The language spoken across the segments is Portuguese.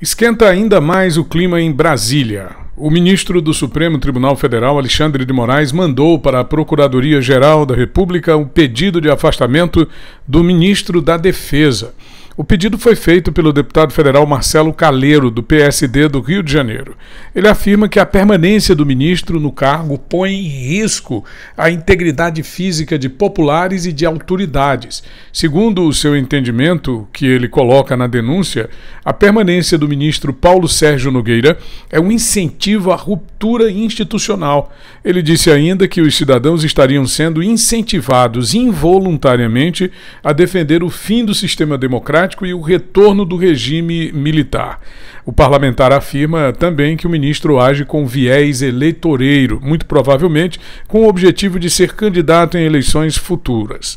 Esquenta ainda mais o clima em Brasília. O ministro do Supremo Tribunal Federal, Alexandre de Moraes, mandou para a Procuradoria-Geral da República um pedido de afastamento do ministro da Defesa. O pedido foi feito pelo deputado federal Marcelo Caleiro, do PSD do Rio de Janeiro. Ele afirma que a permanência do ministro no cargo põe em risco a integridade física de populares e de autoridades. Segundo o seu entendimento, que ele coloca na denúncia, a permanência do ministro Paulo Sérgio Nogueira é um incentivo à ruptura institucional. Ele disse ainda que os cidadãos estariam sendo incentivados involuntariamente a defender o fim do sistema democrático Democrático e o retorno do regime militar. O parlamentar afirma também que o ministro age com viés eleitoreiro, muito provavelmente com o objetivo de ser candidato em eleições futuras.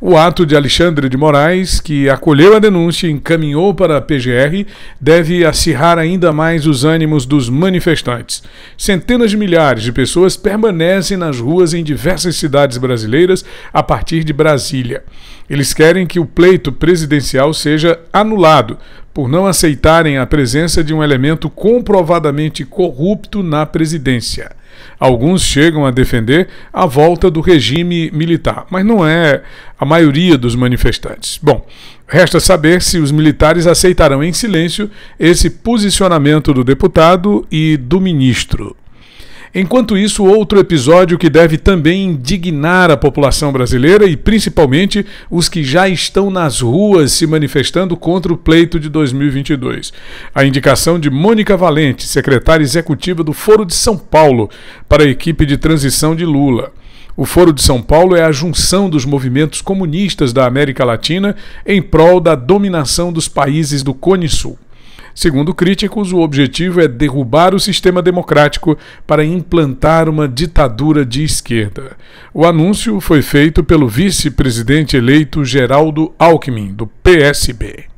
O ato de Alexandre de Moraes, que acolheu a denúncia e encaminhou para a PGR, deve acirrar ainda mais os ânimos dos manifestantes. Centenas de milhares de pessoas permanecem nas ruas em diversas cidades brasileiras a partir de Brasília. Eles querem que o pleito presidencial seja anulado por não aceitarem a presença de um elemento comprovadamente corrupto na presidência. Alguns chegam a defender a volta do regime militar, mas não é a maioria dos manifestantes. Bom, resta saber se os militares aceitarão em silêncio esse posicionamento do deputado e do ministro. Enquanto isso, outro episódio que deve também indignar a população brasileira e principalmente os que já estão nas ruas se manifestando contra o pleito de 2022. A indicação de Mônica Valente, secretária executiva do Foro de São Paulo, para a equipe de transição de Lula. O Foro de São Paulo é a junção dos movimentos comunistas da América Latina em prol da dominação dos países do Cone Sul. Segundo críticos, o objetivo é derrubar o sistema democrático para implantar uma ditadura de esquerda. O anúncio foi feito pelo vice-presidente eleito Geraldo Alckmin, do PSB.